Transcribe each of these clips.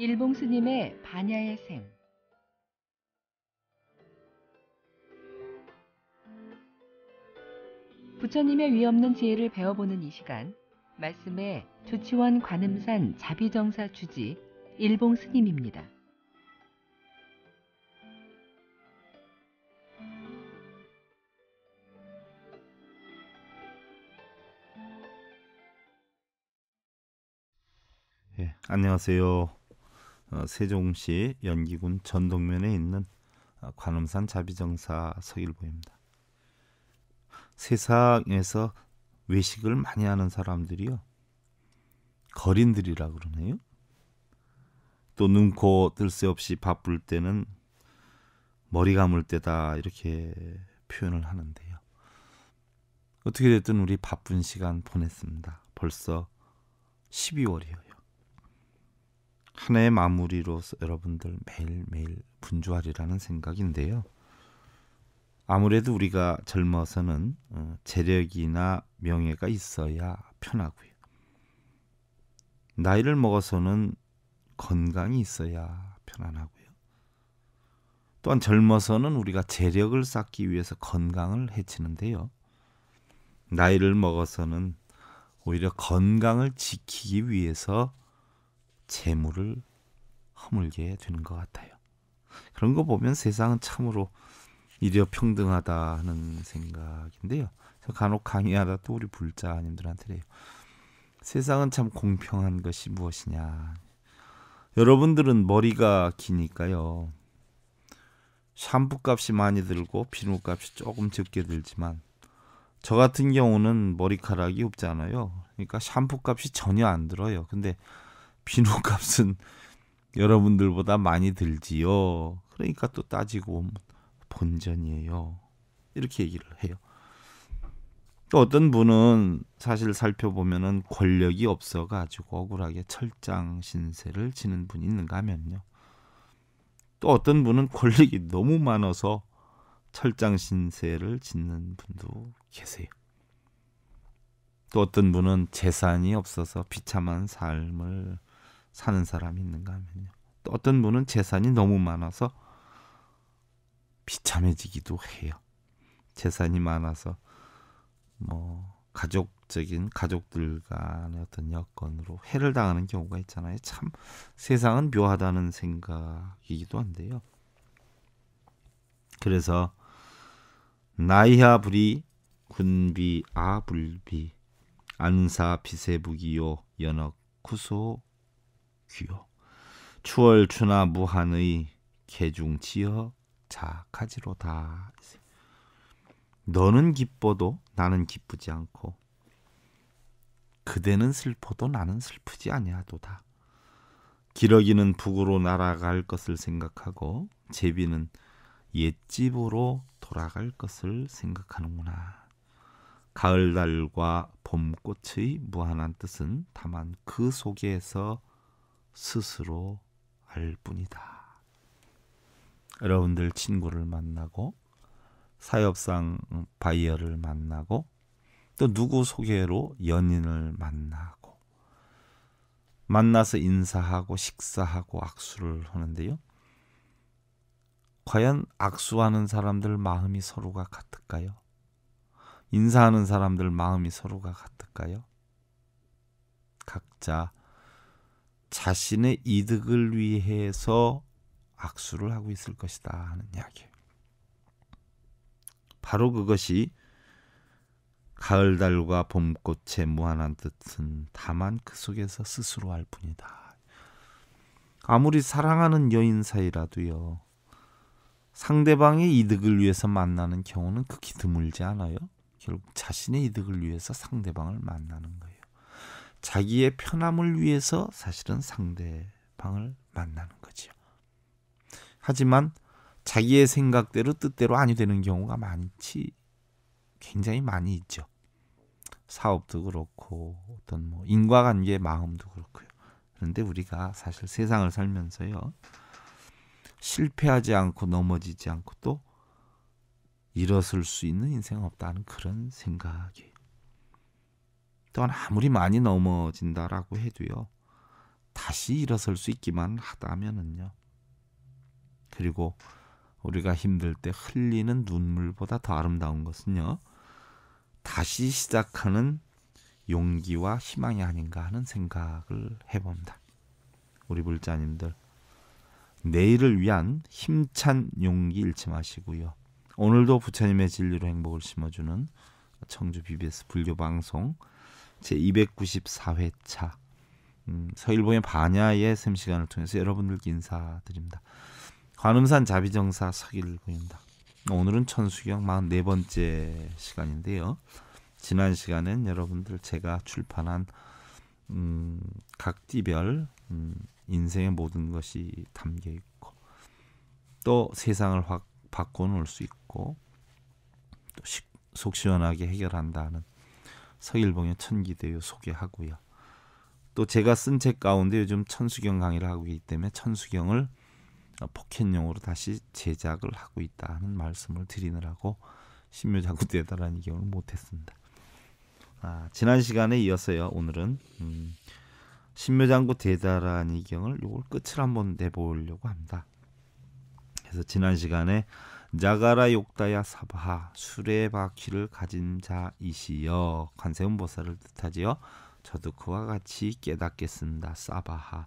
일봉 스님의 반야의 샘 부처님의 위없는 지혜를 배워보는 이 시간 말씀에 조치원 관음산 자비정사 주지 일봉 스님입니다. 예, 안녕하세요. 어, 세종시 연기군 전동면에 있는 어, 관음산 자비정사 서일보입니다. 세상에서 외식을 많이 하는 사람들이요. 거린들이라 그러네요. 또 눈코 뜰 새 없이 바쁠 때는 머리 감을 때다 이렇게 표현을 하는데요. 어떻게 됐든 우리 바쁜 시간 보냈습니다. 벌써 12월이에요. 한 해의 마무리로 여러분들 매일매일 분주하리라는 생각인데요. 아무래도 우리가 젊어서는 어, 재력이나 명예가 있어야 편하고요. 나이를 먹어서는 건강이 있어야 편안하고요. 또한 젊어서는 우리가 재력을 쌓기 위해서 건강을 해치는데요. 나이를 먹어서는 오히려 건강을 지키기 위해서 재물을 허물게 되는 것 같아요. 그런 거 보면 세상은 참으로 이려 평등하다 하는 생각인데요. 간혹 강의하다 또 우리 불자님들한테래요. 세상은 참 공평한 것이 무엇이냐. 여러분들은 머리가 기니까요. 샴푸 값이 많이 들고 비누 값이 조금 적게 들지만 저 같은 경우는 머리카락이 없잖아요. 그러니까 샴푸 값이 전혀 안 들어요. 근데 비누값은 여러분들보다 많이 들지요. 그러니까 또 따지고 뭐 본전이에요. 이렇게 얘기를 해요. 또 어떤 분은 사실 살펴보면은 권력이 없어 가지고 억울하게 철장 신세를 지는 분이 있는가 하면요. 또 어떤 분은 권력이 너무 많아서 철장 신세를 짓는 분도 계세요. 또 어떤 분은 재산이 없어서 비참한 삶을 사는 사람이 있는가 하면요. 또 어떤 분은 재산이 너무 많아서 비참해지기도 해요. 재산이 많아서 뭐 가족적인 가족들 간의 어떤 여건으로 해를 당하는 경우가 있잖아요. 참 세상은 묘하다는 생각이기도 한데요. 그래서 나이하 불이 군비 아 불비 안사 비세부기요 연어 쿠소 귀요. 추월추나 무한의 개중지어 자가지로다. 너는 기뻐도 나는 기쁘지 않고 그대는 슬퍼도 나는 슬프지 아니하도다. 기러기는 북으로 날아갈 것을 생각하고 제비는 옛집으로 돌아갈 것을 생각하는구나. 가을달과 봄꽃의 무한한 뜻은 다만 그 속에서 스스로 알 뿐이다. 여러분들 친구를 만나고 사협상 바이어를 만나고 또 누구 소개로 연인을 만나고 만나서 인사하고 식사하고 악수를 하는데요. 과연 악수하는 사람들 마음이 서로가 같을까요? 인사하는 사람들 마음이 서로가 같을까요? 각자 자신의 이득을 위해서 악수를 하고 있을 것이다 하는 이야기. 바로 그것이 가을달과 봄꽃의 무한한 뜻은 다만 그 속에서 스스로 할 뿐이다. 아무리 사랑하는 여인 사이라도요. 상대방의 이득을 위해서 만나는 경우는 극히 드물지 않아요. 결국 자신의 이득을 위해서 상대방을 만나는 거예요. 자기의 편함을 위해서 사실은 상대방을 만나는 거지 하지만 자기의 생각대로 뜻대로 아니 되는 경우가 많지 굉장히 많이 있죠. 사업도 그렇고 어떤 뭐 인과관계 마음도 그렇고요. 그런데 우리가 사실 세상을 살면서요. 실패하지 않고 넘어지지 않고 또 일어설 수 있는 인생 없다는 그런 생각이 또한 아무리 많이 넘어진다라고 해도요. 다시 일어설 수 있기만 하다면은요. 그리고 우리가 힘들 때 흘리는 눈물보다 더 아름다운 것은요. 다시 시작하는 용기와 희망이 아닌가 하는 생각을 해봅니다. 우리 불자님들 내일을 위한 힘찬 용기 잃지 마시고요. 오늘도 부처님의 진리로 행복을 심어주는 청주 BBS 불교 방송 제 294회차 음, 서일봉의 반야의 샘 시간을 통해서 여러분들께 인사드립니다. 관음산 자비정사 서일보입니다. 오늘은 천수경 44번째 시간인데요. 지난 시간엔 여러분들 제가 출판한 음, 각지별 음, 인생의 모든 것이 담겨 있고 또 세상을 확 바꿔놓을 수 있고 또 식, 속 시원하게 해결한다는 서일봉의 천기대요 소개하고요. 또 제가 쓴 책 가운데 요즘 천수경 강의를 하고 있기 때문에 천수경을 포켓용으로 어, 다시 제작을 하고 있다는 말씀을 드리느라고 신묘자구 대단한 이경을 못했습니다. 아, 지난 시간에 이어서요. 오늘은 음, 신묘장구 대다란 이경을 요걸 끝을 한번 내보려고 합니다. 그래서 지난 시간에 자가라 욕다야 사바하 수레 바퀴를 가진 자이시여 관세음보살을 뜻하지요. 저도 그와 같이 깨닫겠습니다. 사바하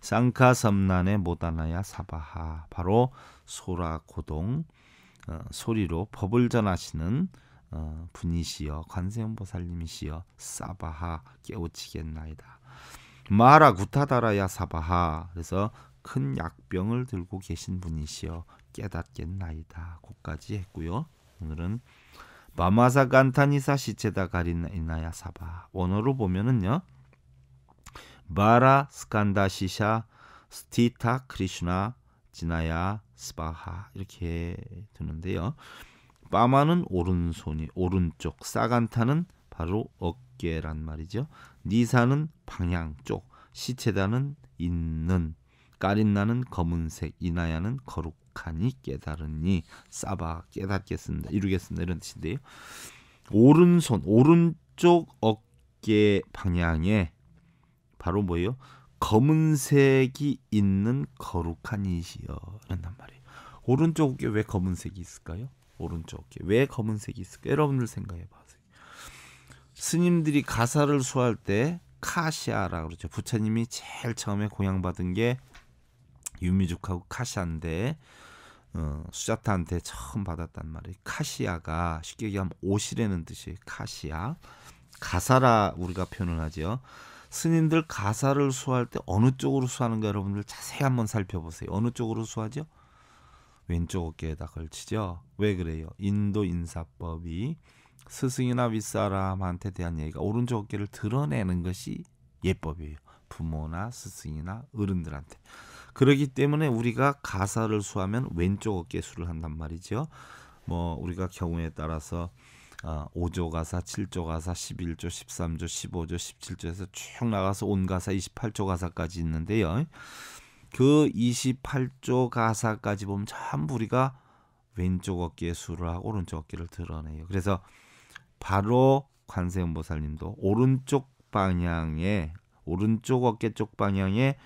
쌍카 섬난의 모다나야 사바하 바로 소라 고동 어, 소리로 법을 전하시는 어, 분이시여 관세음보살님이시여 사바하 깨우치겠나이다. 마라 구타다라야 사바하 그래서 큰 약병을 들고 계신 분이시여 깨닫겠나이다 고까지 했고요 오늘은 마마사 간타니사 시체다 가리나야 사바 원어로 보면은요 마라 스칸다시샤 스티타 크리슈나 지나야 스바하 이렇게 되는데요 마마는 오른손이 오른쪽 사간타는 바로 어깨란 말이죠 니사는 방향 쪽, 시체다는 있는, 까린나는 검은색, 이나야는 거룩하니 깨달으니 싸바 깨닫겠습니다. 이루겠습니다. 이런 뜻인데요. 오른손, 오른쪽 어깨 방향에 바로 뭐예요? 검은색이 있는 거룩한 이시여란단 말이에요. 오른쪽 어깨 왜 검은색이 있을까요? 오른쪽 어깨 왜 검은색이 있을까? 여러분들 생각해봐. 스님들이 가사를 수할 때 카시아라 그러죠. 부처님이 제일 처음에 공양받은 게 유미죽하고 카시아인데 어, 수자타한테 처음 받았단 말이에요. 카시아가 쉽게 얘기하면 옷이라는 뜻이에요. 카시아 가사라 우리가 표현을 하죠. 스님들 가사를 수할 때 어느 쪽으로 수하는가 여러분들 자세히 한번 살펴보세요. 어느 쪽으로 수하죠? 왼쪽 어깨에다 걸치죠. 왜 그래요? 인도 인사법이 스승이나 윗사람한테 대한 얘기가 오른쪽 어깨를 드러내는 것이 예법이에요. 부모나 스승이나 어른들한테. 그러기 때문에 우리가 가사를 수하면 왼쪽 어깨 수를 한단 말이죠. 뭐 우리가 경우에 따라서 어, 5조 가사, 7조 가사, 11조, 13조, 15조, 17조에서 쭉 나가서 온 가사 28조 가사까지 있는데요. 그 28조 가사까지 보면 전부 우리가 왼쪽 어깨 수를 하고 오른쪽 어깨를 드러내요. 그래서 바로 관세음보살님도 오른쪽 방향에 오른쪽 어깨 쪽 방향에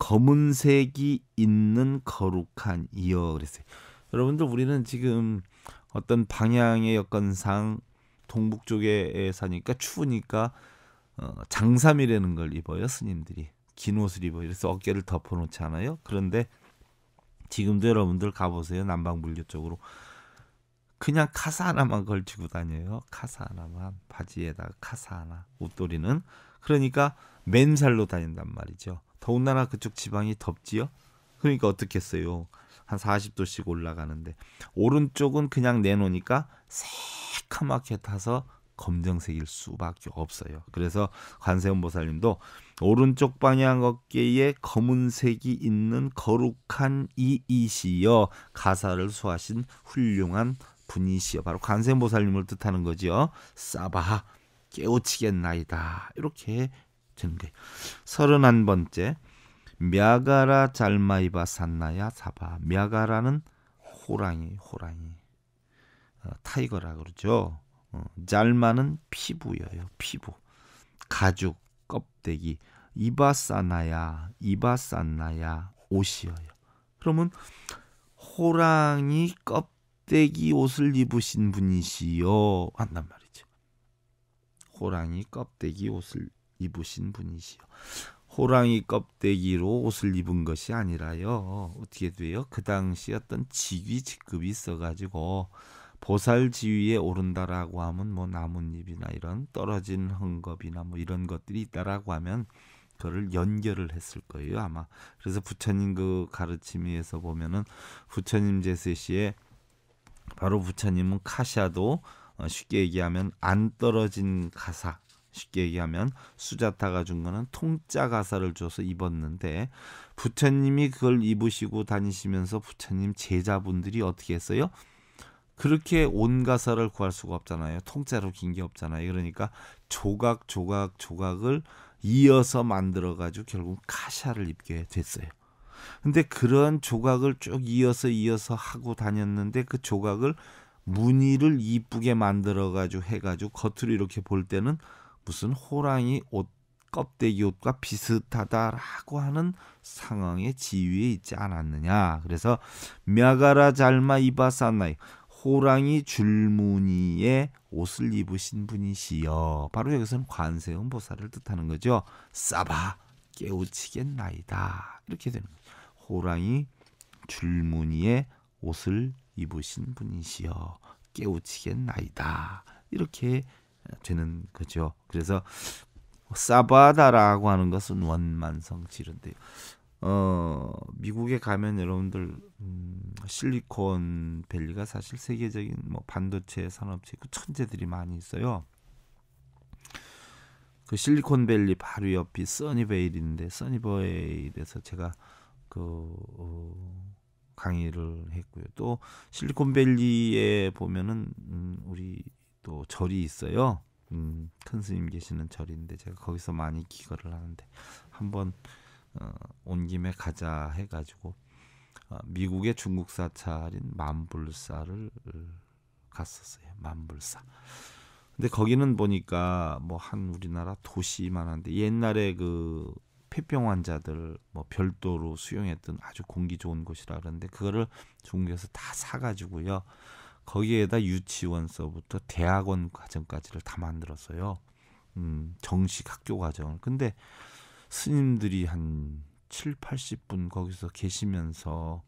검은색이 있는 거룩한 이어 그랬어요. 여러분들 우리는 지금 어떤 방향의 여건상 동북 쪽에 사니까 추우니까 어, 장삼이라는 걸 입어요 스님들이 긴 옷을 입어요. 그래서 어깨를 덮어놓지 않아요. 그런데 지금도 여러분들 가보세요 남방 물류 쪽으로 그냥 카사 하나만 걸치고 다녀요. 카사 하나만 바지에다가 카사 하나 옷도리는 그러니까 맨살로 다닌단 말이죠. 더군다나 그쪽 지방이 덥지요. 그러니까 어떻겠어요. 한 40도씩 올라가는데 오른쪽은 그냥 내놓으니까 새카맣게 타서 검정색일 수밖에 없어요. 그래서 관세음보살님도 오른쪽 방향 어깨에 검은색이 있는 거룩한 이이시여 가사를 수하신 훌륭한 분이시여 바로 간센보살님을 뜻하는 거지요. 사바 깨우치겠나이다 이렇게 되는 거예요. 서른한 번째 미아가라 잘마이바 산나야 사바 미아가라는 호랑이 호랑이 어, 타이거라 그러죠. 어, 잘마는 피부예요 피부 가죽 껍데기 이바사나야 이바사나야 옷이어요. 그러면 호랑이 껍 막대기 옷을 입으신 분이시여 한단 말이죠. 호랑이 껍데기 옷을 입으신 분이시여. 호랑이 껍데기로 옷을 입은 것이 아니라요. 어떻게 돼요? 그 당시 어떤 직위 직급이 있어가지고 보살 지위에 오른다라고 하면 뭐 나뭇잎이나 이런 떨어진 헝겊이나 뭐 이런 것들이 있다라고 하면 그를 연결을 했을 거예요 아마 그래서 부처님 그 가르침에서 보면은 부처님 제세시에 바로 부처님은 카샤도 어, 쉽게 얘기하면 안 떨어진 가사 쉽게 얘기하면 수자타가 준 거는 통짜 가사를 줘서 입었는데 부처님이 그걸 입으시고 다니시면서 부처님 제자분들이 어떻게 했어요? 그렇게 온 가사를 구할 수가 없잖아요. 통째로 긴 게 없잖아요. 그러니까 조각 조각 조각을 이어서 만들어 가지고 결국 카샤를 입게 됐어요. 근데 그런 조각을 쭉 이어서 이어서 하고 다녔는데 그 조각을 무늬를 이쁘게 만들어 가지고 해 가지고 겉으로 이렇게 볼 때는 무슨 호랑이 옷 껍데기 옷과 비슷하다라고 하는 상황의 지위에 있지 않았느냐. 그래서 미아가라 잘마 이바사나이 호랑이 줄무늬의 옷을 입으신 분이시여. 바로 여기서는 관세음 보살을 뜻하는 거죠. 싸바 깨우치겠나이다. 이렇게 되는 거예 호랑이 줄무늬의 옷을 입으신 분이시여 깨우치겠나이다. 이렇게 되는 거죠. 그래서 사바다라고 하는 것은 원만성지인데요 어, 미국에 가면 여러분들 음, 실리콘 밸리가 사실 세계적인 뭐 반도체 산업체 그 천재들이 많이 있어요. 그 실리콘밸리 바로 옆이 써니베일인데 써니베일에서 제가 그 어, 강의를 했고요. 또 실리콘밸리에 보면은 음, 우리 또 절이 있어요. 음, 큰 스님 계시는 절인데 제가 거기서 많이 기거를 하는데 한번 어, 온 김에 가자 해가지고 어, 미국의 중국사찰인 만불사를 어, 갔었어요. 만불사. 근데 거기는 보니까 뭐 한 우리나라 도시만 한데 옛날에 그 폐병 환자들 뭐 별도로 수용했던 아주 공기 좋은 곳이라 그러는데 그거를 중국에서 다 사가지고요. 거기에다 유치원서부터 대학원 과정까지를 다 만들었어요. 음, 정식 학교 과정 근데 스님들이 한 칠, 팔십 분 거기서 계시면서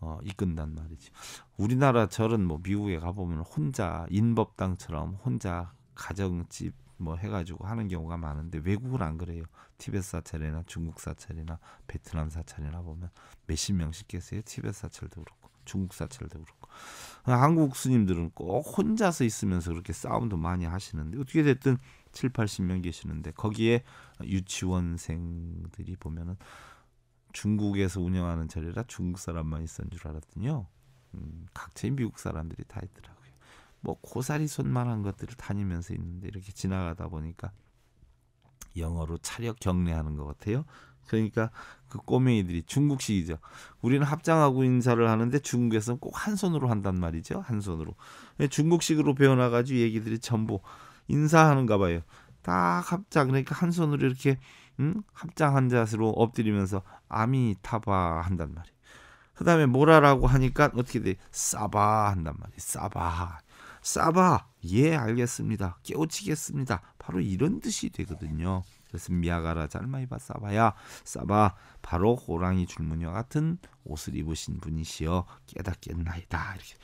어, 이끈단 말이지. 우리나라절은뭐 미국에 가보면 혼자 인법당처럼 혼자 가정집 뭐 해가지고 하는 경우가 많은데 외국은 안 그래요. 티벳 사찰이나 중국 사찰이나 베트남 사찰이나 보면 몇십 명씩 계세요. 티벳 사찰도 그렇고 중국 사찰도 그렇고 한국 스님들은 꼭 혼자서 있으면서 그렇게 싸움도 많이 하시는데 어떻게 됐든 칠, 팔십 명 계시는데 거기에 유치원생들이 보면은 중국에서 운영하는 자리라 중국 사람만 있었는 줄 알았더니요. 음, 각체인 미국 사람들이 다 있더라고요. 뭐 고사리 손만한 것들을 다니면서 있는데 이렇게 지나가다 보니까 영어로 차력 경례하는 것 같아요. 그러니까 그 꼬맹이들이 중국식이죠. 우리는 합장하고 인사를 하는데 중국에서는 꼭 한 손으로 한단 말이죠. 한 손으로. 중국식으로 배워나가지고 얘기들이 전부 인사하는가 봐요. 딱 합장 그러니까 한 손으로 이렇게 음? 합장한 자세로 엎드리면서 아미타바 한단 말이에요. 그다음에 뭐라라고 하니까 어떻게 돼? 사바 한단 말이에요. 사바. 사바. 예, 알겠습니다. 깨우치겠습니다. 바로 이런 뜻이 되거든요. 그래서 미아가라 잘마이바 사바야 사바 바로 호랑이 줄무녀 같은 옷을 입으신 분이시여 깨닫겠나이다. 이렇게.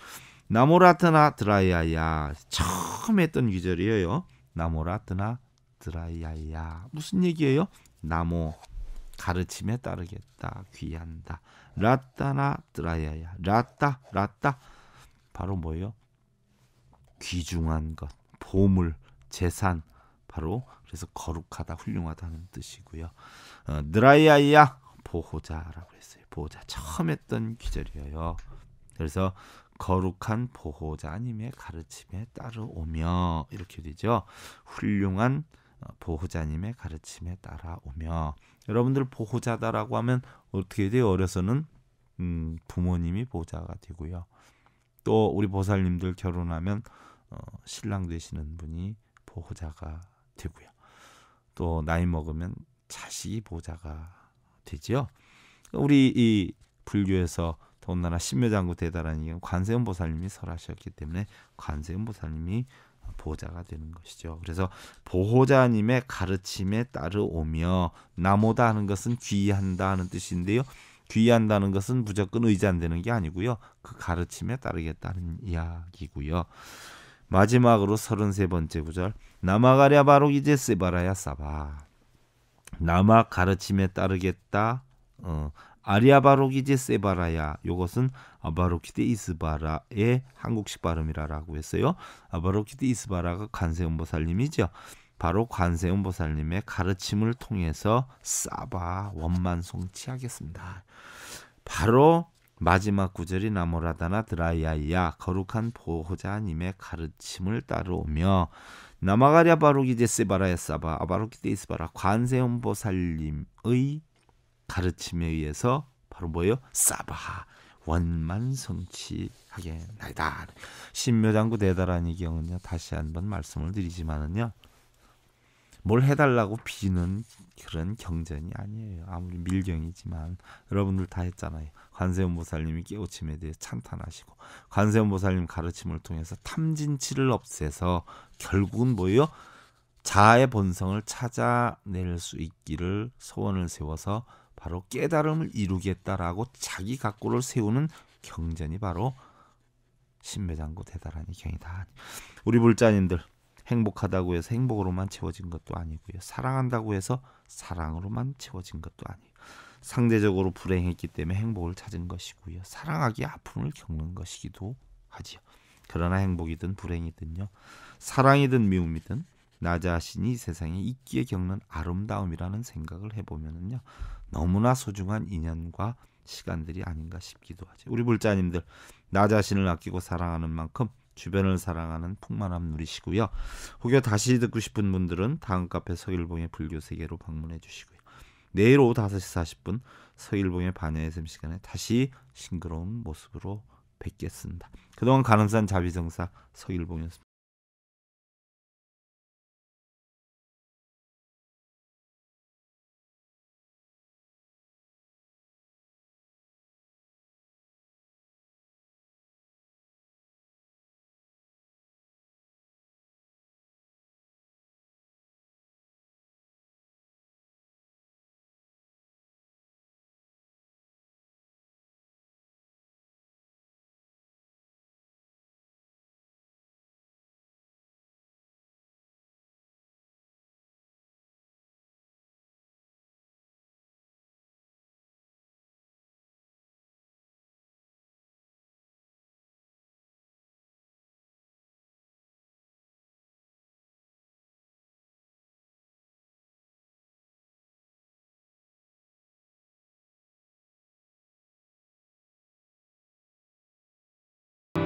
나모라트나 드라야야 이 처음 했던 귀절이에요. 나모라트나 드라이야야 무슨 얘기예요? 나모 가르침에 따르겠다 귀한다 라따나 드라이야야 라따 라따 바로 뭐예요? 귀중한 것 보물 재산 바로 그래서 거룩하다 훌륭하다는 뜻이고요. 어, 드라이아야 보호자라고 했어요. 보호자 처음 했던 기절이에요. 그래서 거룩한 보호자님의 가르침에 따르오며 이렇게 되죠. 훌륭한 어, 보호자님의 가르침에 따라오며 여러분들 보호자다라고 하면 어떻게 돼요? 어려서는 음, 부모님이 보호자가 되고요. 또 우리 보살님들 결혼하면 어, 신랑 되시는 분이 보호자가 되고요. 또 나이 먹으면 자식이 보호자가 되지요. 우리 이 불교에서 더군다나 신묘장구 대단한 이건 관세음보살님이 설하셨기 때문에 관세음보살님이 보호자가 되는 것이죠. 그래서 보호자님의 가르침에 따르오며 나모다 하는 것은 귀의한다 하는 뜻인데요. 귀의한다는 것은 무조건 의지안되는게 아니고요. 그 가르침에 따르겠다는 이야기고요. 마지막으로 33번째 구절 나마가랴 바로 이제 세바라야 사바 나마 가르침에 따르겠다 어, 아리아바로기제 세바라야 이것은아 바로키데 이스바라의 한국식 발음이라고 했어요. 아 바로키데 이스바라가 관세음보살님이죠. 바로 관세음보살님의 가르침을 통해서 싸바 원만송치하겠습니다. 바로 마지막 구절이 나모라다나 드라이아이야 거룩한 보호자님의 가르침을 따르오며 나마가랴 바로기제 세바라야 싸바 아바로키데 이스바라 관세음보살님의 가르침에 의해서 바로 뭐예요? 사바 원만성취하게 나이다. 신묘장구 대달한이 경우는요. 다시 한번 말씀을 드리지만은요. 뭘 해달라고 비는 그런 경전이 아니에요. 아무리 밀경이지만 여러분들 다 했잖아요. 관세음 보살님이 깨우침에 대해 찬탄하시고 관세음 보살님 가르침을 통해서 탐진치를 없애서 결국은 뭐예요? 자아의 본성을 찾아낼 수 있기를 소원을 세워서 바로 깨달음을 이루겠다라고 자기 각고를 세우는 경전이 바로 신매장고 대단한 이경이다. 우리 불자님들 행복하다고 해서 행복으로만 채워진 것도 아니고요. 사랑한다고 해서 사랑으로만 채워진 것도 아니에요. 상대적으로 불행했기 때문에 행복을 찾은 것이고요. 사랑하기 아픔을 겪는 것이기도 하지요. 그러나 행복이든 불행이든요. 사랑이든 미움이든 나 자신이 세상에 있기에 겪는 아름다움이라는 생각을 해보면요 너무나 소중한 인연과 시간들이 아닌가 싶기도 하지. 우리 불자님들 나 자신을 아끼고 사랑하는 만큼 주변을 사랑하는 풍만함 누리시고요. 혹여 다시 듣고 싶은 분들은 다음 카페 서일봉의 불교 세계로 방문해 주시고요. 내일 오후 5시 40분 서일봉의 반야의 샘 시간에 다시 싱그러운 모습으로 뵙겠습니다. 그동안 가늠산 자비정사 서일봉이었습니다.